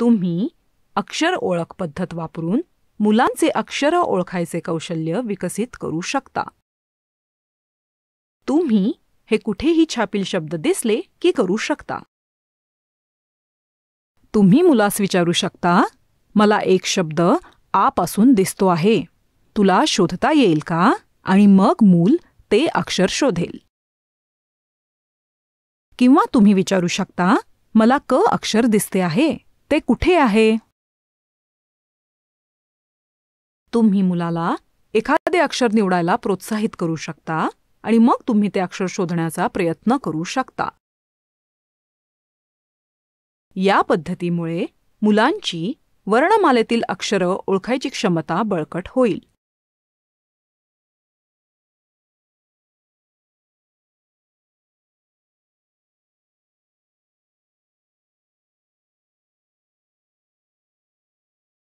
तुम्ही अक्षर ओळख पद्धत वापरून मुलांचे अक्षर ओळखायचे कौशल्य विकसित करू शकता तुम्ही हे कुठेही छापील शब्द दिसले की करू शकता तुम्ही मुलास विचारू शकता मला एक शब्द आपासून दिसतो आहे तुला शोधता येईल का आणि मग मूल ते अक्षर शोधेल किंवा तुम्ही विचारू शकता मला क अक्षर दिसते आहे ते कुठे आहे तुम्ही मुलाला एखादे अक्षर निवडायला प्रोत्साहित करू शकता आणि मग तुम्ही ते अक्षर शोधण्याचा प्रयत्न करू शकता या पद्धतीमुळे मुलांची वर्णमालेतील अक्षरं ओळखायची क्षमता बळकट होईल